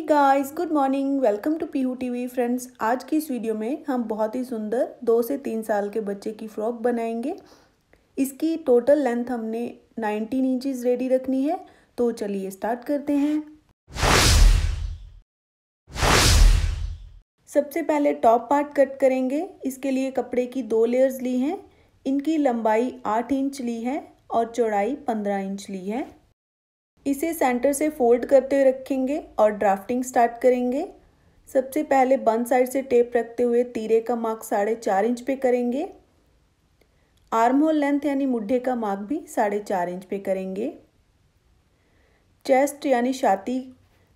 hey guys good morning welcome to Pihu TV friends आज की इस वीडियो में हम बहुत ही सुंदर दो से तीन साल के बच्चे की फ्रॉक बनाएंगे इसकी टोटल लेंथ हमने 19 इंचेस रेडी रखनी है तो चलिए स्टार्ट करते हैं सबसे पहले टॉप पार्ट कट करेंगे इसके लिए कपड़े की दो लेयर्स ली हैं इनकी लंबाई आठ इंच ली है और चौड़ाई पंद्रह इंच ली है इसे सेंटर से फोल्ड करते हुए रखेंगे और ड्राफ्टिंग स्टार्ट करेंगे सबसे पहले बन साइड से टेप रखते हुए तीरे का मार्क साढ़े चार इंच पे करेंगे आर्म होल लेंथ यानी मुड्ढे का मार्क भी साढ़े चार इंच पे करेंगे चेस्ट यानी छाती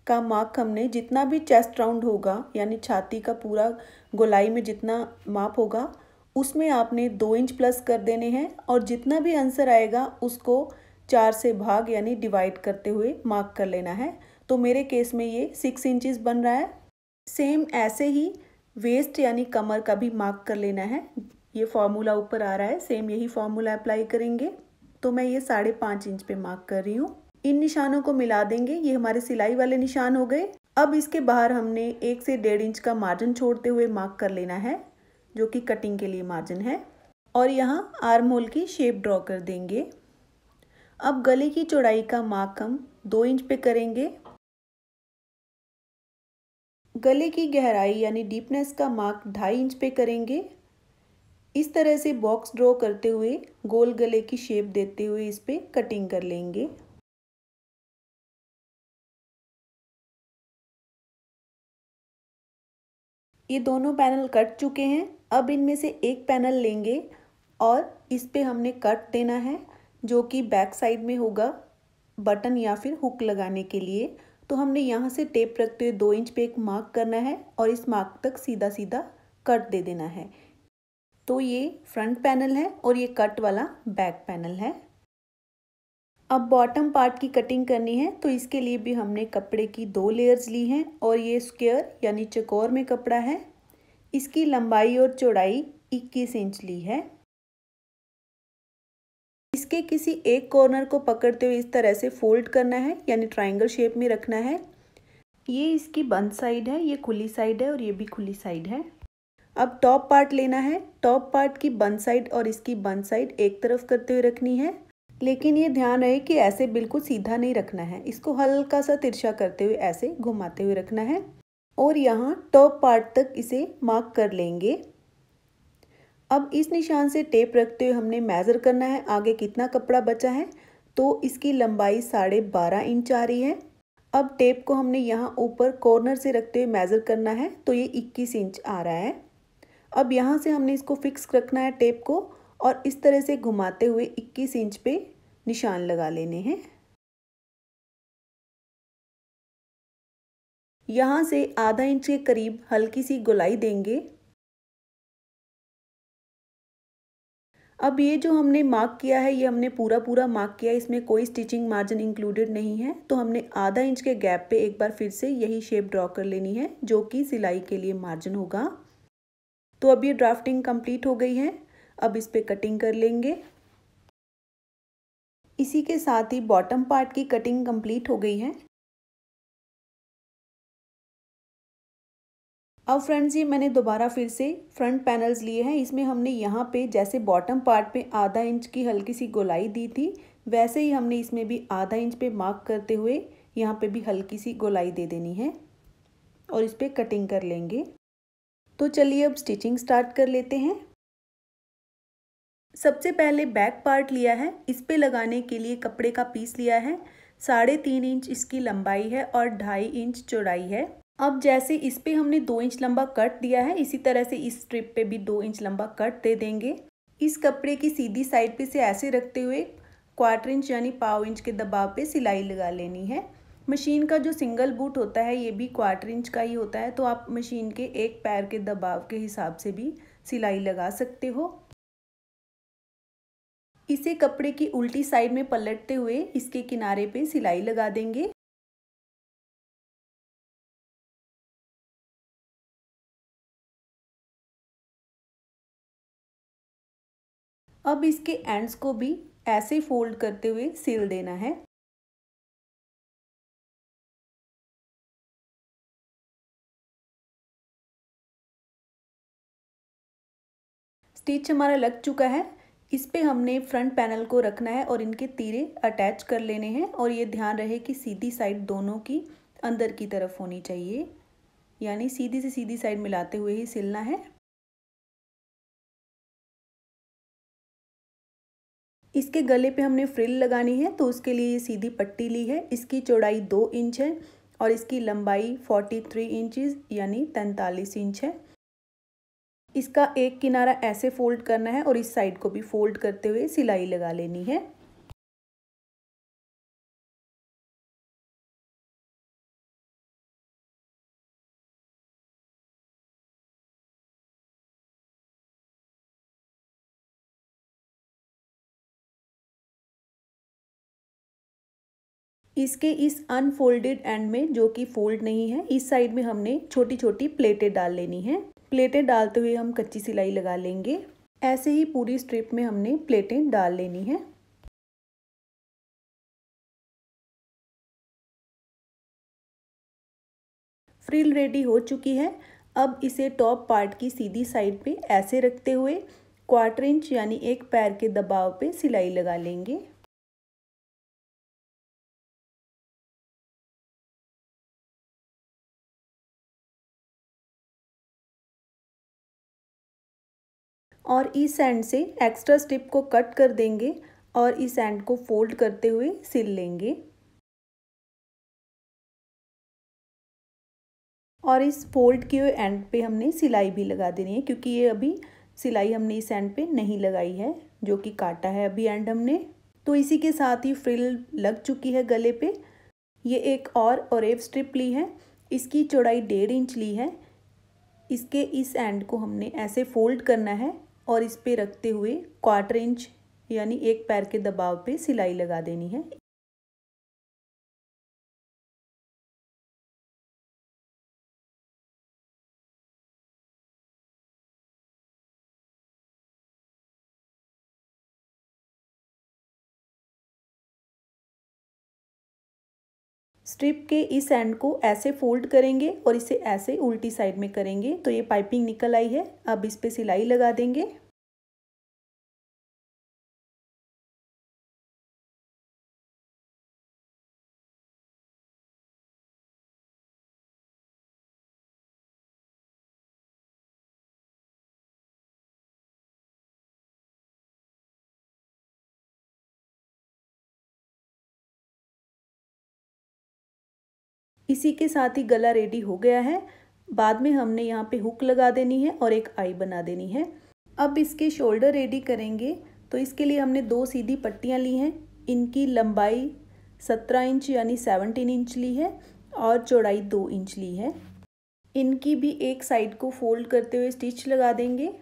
का मार्क हमने जितना भी चेस्ट राउंड होगा यानी छाती का पूरा गोलाई में जितना माप होगा उसमें आपने दो इंच प्लस कर देने हैं और जितना भी आंसर आएगा उसको चार से भाग यानी डिवाइड करते हुए मार्क कर लेना है तो मेरे केस में ये सिक्स इंचज बन रहा है सेम ऐसे ही वेस्ट यानी कमर का भी मार्क कर लेना है ये फॉर्मूला ऊपर आ रहा है सेम यही फॉर्मूला अप्लाई करेंगे तो मैं ये साढ़े पाँच इंच पे मार्क कर रही हूँ इन निशानों को मिला देंगे ये हमारे सिलाई वाले निशान हो गए अब इसके बाहर हमने एक से डेढ़ इंच का मार्जिन छोड़ते हुए मार्क कर लेना है जो कि कटिंग के लिए मार्जिन है और यहाँ आर्म होल की शेप ड्रॉ कर देंगे अब गले की चौड़ाई का मार्क हम दो इंच पे करेंगे गले की गहराई यानी डीपनेस का मार्क ढाई इंच पे करेंगे इस तरह से बॉक्स ड्रॉ करते हुए गोल गले की शेप देते हुए इस पर कटिंग कर लेंगे ये दोनों पैनल कट चुके हैं अब इनमें से एक पैनल लेंगे और इस पर हमने कट देना है जो कि बैक साइड में होगा बटन या फिर हुक लगाने के लिए तो हमने यहाँ से टेप रखते हुए दो इंच पे एक मार्क करना है और इस मार्क तक सीधा सीधा कट दे देना है तो ये फ्रंट पैनल है और ये कट वाला बैक पैनल है अब बॉटम पार्ट की कटिंग करनी है तो इसके लिए भी हमने कपड़े की दो लेयर्स ली हैं और ये स्क्वेयर यानी चकोर में कपड़ा है इसकी लंबाई और चौड़ाई 21 इंच ली है इसके किसी एक कॉर्नर को पकड़ते हुए इस तरह से फोल्ड करना है यानी ट्राइंगल शेप में रखना है ये इसकी बंद साइड है ये खुली साइड है और ये भी खुली साइड है अब टॉप पार्ट लेना है टॉप पार्ट की बंद साइड और इसकी बंद साइड एक तरफ करते हुए रखनी है लेकिन ये ध्यान रहे कि ऐसे बिल्कुल सीधा नहीं रखना है इसको हल्का सा तिरछा करते हुए ऐसे घुमाते हुए रखना है और यहाँ टॉप पार्ट तक इसे मार्क कर लेंगे अब इस निशान से टेप रखते हुए हमने मेज़र करना है आगे कितना कपड़ा बचा है तो इसकी लंबाई साढ़े बारह इंच आ रही है अब टेप को हमने यहाँ ऊपर कॉर्नर से रखते हुए मेज़र करना है तो ये इक्कीस इंच आ रहा है अब यहाँ से हमने इसको फिक्स रखना है टेप को और इस तरह से घुमाते हुए इक्कीस इंच पे निशान लगा लेने हैं यहाँ से आधा इंच के करीब हल्की सी गोलाई देंगे अब ये जो हमने मार्क किया है ये हमने पूरा पूरा मार्क किया इसमें कोई स्टिचिंग मार्जिन इंक्लूडेड नहीं है तो हमने आधा इंच के गैप पे एक बार फिर से यही शेप ड्रॉ कर लेनी है जो कि सिलाई के लिए मार्जिन होगा तो अब ये ड्राफ्टिंग कंप्लीट हो गई है अब इस पर कटिंग कर लेंगे इसी के साथ ही बॉटम पार्ट की कटिंग कंप्लीट हो गई है अब फ्रेंड्स ये मैंने दोबारा फिर से फ्रंट पैनल्स लिए हैं इसमें हमने यहाँ पे जैसे बॉटम पार्ट पे आधा इंच की हल्की सी गोलाई दी थी वैसे ही हमने इसमें भी आधा इंच पे मार्क करते हुए यहाँ पे भी हल्की सी गोलाई दे देनी है और इस पर कटिंग कर लेंगे तो चलिए अब स्टिचिंग स्टार्ट कर लेते हैं सबसे पहले बैक पार्ट लिया है इस पर लगाने के लिए कपड़े का पीस लिया है साढ़े तीन इंच इसकी लंबाई है और ढाई इंच चौड़ाई है अब जैसे इस पे हमने दो इंच लंबा कट दिया है इसी तरह से इस स्ट्रिप पे भी दो इंच लंबा कट दे देंगे इस कपड़े की सीधी साइड पे से ऐसे रखते हुए क्वार्टर इंच यानी पाव इंच के दबाव पे सिलाई लगा लेनी है मशीन का जो सिंगल बूट होता है ये भी क्वार्टर इंच का ही होता है तो आप मशीन के एक पैर के दबाव के हिसाब से भी सिलाई लगा सकते हो इसे कपड़े की उल्टी साइड में पलटते हुए इसके किनारे पे सिलाई लगा देंगे अब इसके एंड्स को भी ऐसे फोल्ड करते हुए सिल देना है स्टिच हमारा लग चुका है इस पे हमने फ्रंट पैनल को रखना है और इनके तीरे अटैच कर लेने हैं और ये ध्यान रहे कि सीधी साइड दोनों की अंदर की तरफ होनी चाहिए यानी सीधी से सीधी साइड मिलाते हुए ही सिलना है इसके गले पे हमने फ्रिल लगानी है तो उसके लिए ये सीधी पट्टी ली है इसकी चौड़ाई दो इंच है और इसकी लंबाई फोर्टी थ्री इंचज़ यानी तैंतालीस इंच है इसका एक किनारा ऐसे फोल्ड करना है और इस साइड को भी फोल्ड करते हुए सिलाई लगा लेनी है इसके इस अनफोल्डेड एंड में जो कि फोल्ड नहीं है इस साइड में हमने छोटी छोटी प्लेटें डाल लेनी है प्लेटें डालते हुए हम कच्ची सिलाई लगा लेंगे ऐसे ही पूरी स्ट्रिप में हमने प्लेटें डाल लेनी है फ्रिल रेडी हो चुकी है अब इसे टॉप पार्ट की सीधी साइड पे ऐसे रखते हुए क्वार्टर इंच यानी एक पैर के दबाव पे सिलाई लगा लेंगे और इस एंड से एक्स्ट्रा स्टिप को कट कर देंगे और इस एंड को फोल्ड करते हुए सिल लेंगे और इस फोल्ड किए एंड पे हमने सिलाई भी लगा देनी है क्योंकि ये अभी सिलाई हमने इस एंड पे नहीं लगाई है जो कि काटा है अभी एंड हमने तो इसी के साथ ही फ्रिल लग चुकी है गले पे ये एक और एव स्ट्रिप ली है इसकी चौड़ाई डेढ़ इंच ली है इसके इस एंड को हमने ऐसे फोल्ड करना है और इस पे रखते हुए क्वार्टर इंच यानी एक पैर के दबाव पे सिलाई लगा देनी है स्ट्रिप के इस एंड को ऐसे फोल्ड करेंगे और इसे ऐसे उल्टी साइड में करेंगे तो ये पाइपिंग निकल आई है अब इस पर सिलाई लगा देंगे इसी के साथ ही गला रेडी हो गया है बाद में हमने यहाँ पे हुक लगा देनी है और एक आई बना देनी है अब इसके शोल्डर रेडी करेंगे तो इसके लिए हमने दो सीधी पट्टियाँ ली हैं इनकी लंबाई सत्रह इंच यानी सेवनटीन इंच ली है और चौड़ाई दो इंच ली है इनकी भी एक साइड को फोल्ड करते हुए स्टिच लगा देंगे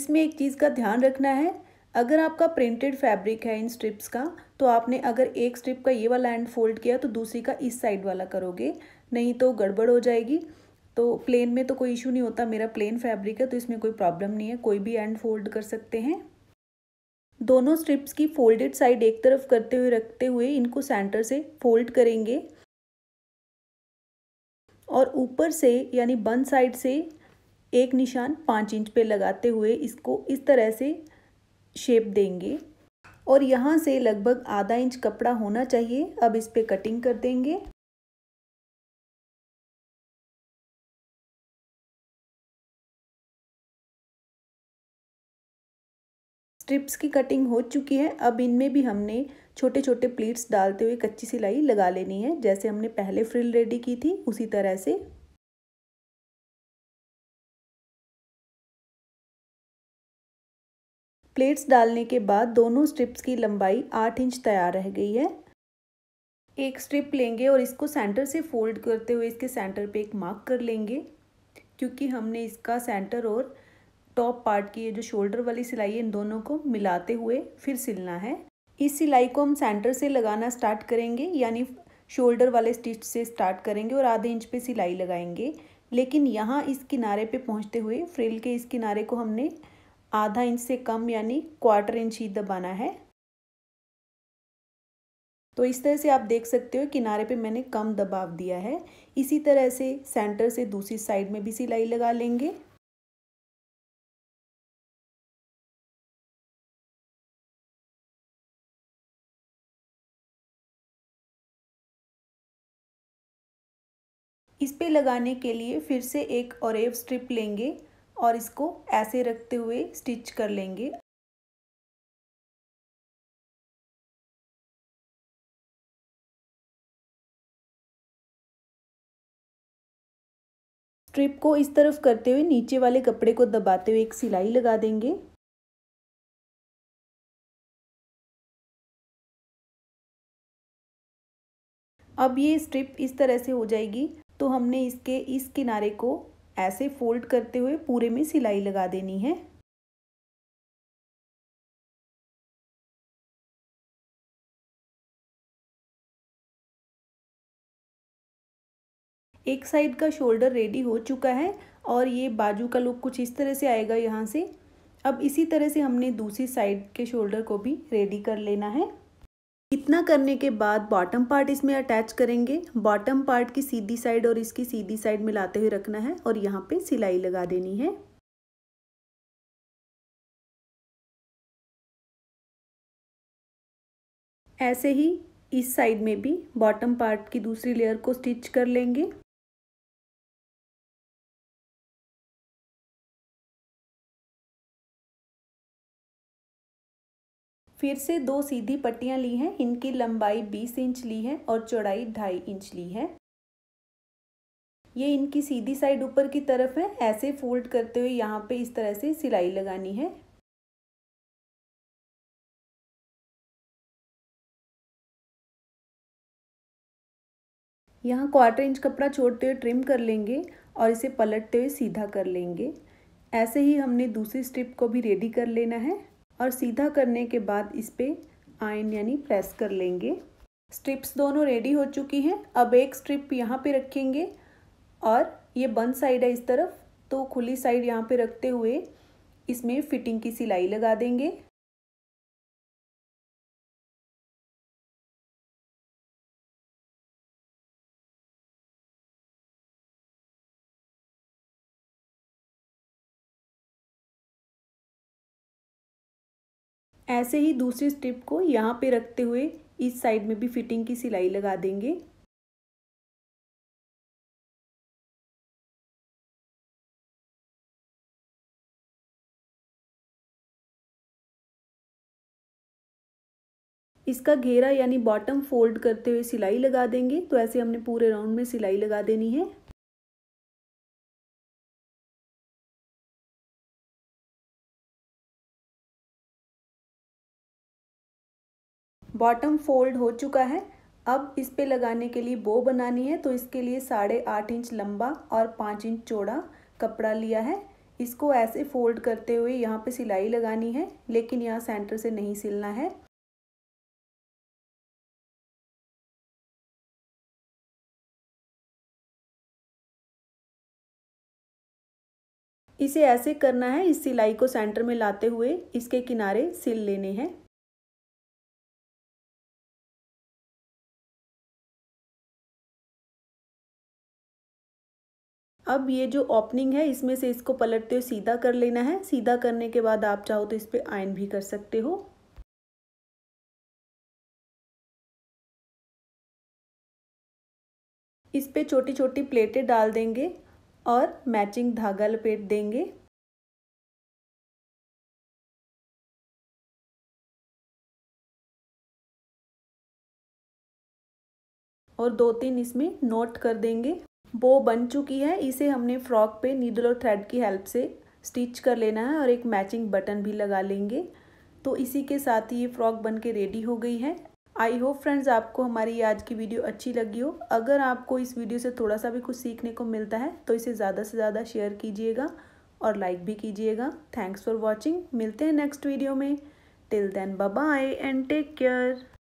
इसमें एक चीज़ का ध्यान रखना है अगर आपका प्रिंटेड फैब्रिक है इन स्ट्रिप्स का तो आपने अगर एक स्ट्रिप का ये वाला एंड फोल्ड किया तो दूसरी का इस साइड वाला करोगे नहीं तो गड़बड़ हो जाएगी तो प्लेन में तो कोई इशू नहीं होता मेरा प्लेन फैब्रिक है तो इसमें कोई प्रॉब्लम नहीं है कोई भी एंड फोल्ड कर सकते हैं दोनों स्ट्रिप्स की फोल्डेड साइड एक तरफ करते हुए रखते हुए इनको सेंटर से फोल्ड करेंगे और ऊपर से यानी बन साइड से एक निशान पाँच इंच पे लगाते हुए इसको इस तरह से शेप देंगे और यहाँ से लगभग आधा इंच कपड़ा होना चाहिए अब इस पर कटिंग कर देंगे स्ट्रिप्स की कटिंग हो चुकी है अब इनमें भी हमने छोटे छोटे प्लीट्स डालते हुए कच्ची सिलाई लगा लेनी है जैसे हमने पहले फ्रिल रेडी की थी उसी तरह से प्लेट्स डालने के बाद दोनों स्ट्रिप्स की लंबाई आठ इंच तैयार रह गई है एक स्ट्रिप लेंगे और इसको सेंटर से फोल्ड करते हुए इसके सेंटर पे एक मार्क कर लेंगे क्योंकि हमने इसका सेंटर और टॉप पार्ट की ये जो शोल्डर वाली सिलाई है इन दोनों को मिलाते हुए फिर सिलना है इस सिलाई को हम सेंटर से लगाना स्टार्ट करेंगे यानी शोल्डर वाले स्टिच से स्टार्ट करेंगे और आधे इंच पे सिलाई लगाएंगे लेकिन यहाँ इस किनारे पे पहुँचते हुए फ्रिल के इस किनारे को हमने आधा इंच से कम यानी क्वार्टर इंच ही दबाना है तो इस तरह से आप देख सकते हो किनारे पे मैंने कम दबाव दिया है इसी तरह से सेंटर से दूसरी साइड में भी सिलाई लगा लेंगे इस पे लगाने के लिए फिर से एक और स्ट्रिप लेंगे और इसको ऐसे रखते हुए स्टिच कर लेंगे स्ट्रिप को इस तरफ करते हुए नीचे वाले कपड़े को दबाते हुए एक सिलाई लगा देंगे अब ये स्ट्रिप इस तरह से हो जाएगी तो हमने इसके इस किनारे को ऐसे फोल्ड करते हुए पूरे में सिलाई लगा देनी है एक साइड का शोल्डर रेडी हो चुका है और ये बाजू का लुक कुछ इस तरह से आएगा यहाँ से अब इसी तरह से हमने दूसरी साइड के शोल्डर को भी रेडी कर लेना है इतना करने के बाद बॉटम पार्ट इसमें अटैच करेंगे बॉटम पार्ट की सीधी साइड और इसकी सीधी साइड मिलाते हुए रखना है और यहाँ पे सिलाई लगा देनी है ऐसे ही इस साइड में भी बॉटम पार्ट की दूसरी लेयर को स्टिच कर लेंगे फिर से दो सीधी पट्टियाँ ली हैं इनकी लंबाई बीस इंच ली है और चौड़ाई ढाई इंच ली है ये इनकी सीधी साइड ऊपर की तरफ है ऐसे फोल्ड करते हुए यहाँ पे इस तरह से सिलाई लगानी है यहाँ क्वार्टर इंच कपड़ा छोड़ते हुए ट्रिम कर लेंगे और इसे पलटते हुए सीधा कर लेंगे ऐसे ही हमने दूसरी स्ट्रिप को भी रेडी कर लेना है और सीधा करने के बाद इस पर आयन यानी प्रेस कर लेंगे स्ट्रिप्स दोनों रेडी हो चुकी हैं अब एक स्ट्रिप यहाँ पे रखेंगे और ये बंद साइड है इस तरफ तो खुली साइड यहाँ पे रखते हुए इसमें फिटिंग की सिलाई लगा देंगे ऐसे ही दूसरी स्ट्रिप को यहाँ पे रखते हुए इस साइड में भी फिटिंग की सिलाई लगा देंगे इसका घेरा यानी बॉटम फोल्ड करते हुए सिलाई लगा देंगे तो ऐसे हमने पूरे राउंड में सिलाई लगा देनी है बॉटम फोल्ड हो चुका है अब इस पे लगाने के लिए बो बनानी है तो इसके लिए साढ़े आठ इंच लंबा और पाँच इंच चौड़ा कपड़ा लिया है इसको ऐसे फोल्ड करते हुए यहाँ पे सिलाई लगानी है लेकिन यहाँ सेंटर से नहीं सिलना है इसे ऐसे करना है इस सिलाई को सेंटर में लाते हुए इसके किनारे सिल लेने हैं अब ये जो ओपनिंग है इसमें से इसको पलटते हुए सीधा कर लेना है सीधा करने के बाद आप चाहो तो इस पर आयन भी कर सकते हो इस पर छोटी छोटी प्लेटें डाल देंगे और मैचिंग धागा लपेट देंगे और दो तीन इसमें नोट कर देंगे बो बन चुकी है इसे हमने फ्रॉक पे नीडल और थ्रेड की हेल्प से स्टिच कर लेना है और एक मैचिंग बटन भी लगा लेंगे तो इसी के साथ ही ये फ्रॉक बन के रेडी हो गई है आई होप फ्रेंड्स आपको हमारी आज की वीडियो अच्छी लगी हो अगर आपको इस वीडियो से थोड़ा सा भी कुछ सीखने को मिलता है तो इसे ज़्यादा से ज़्यादा शेयर कीजिएगा और लाइक भी कीजिएगा थैंक्स फॉर वॉचिंग मिलते हैं नेक्स्ट वीडियो में till then bye and take care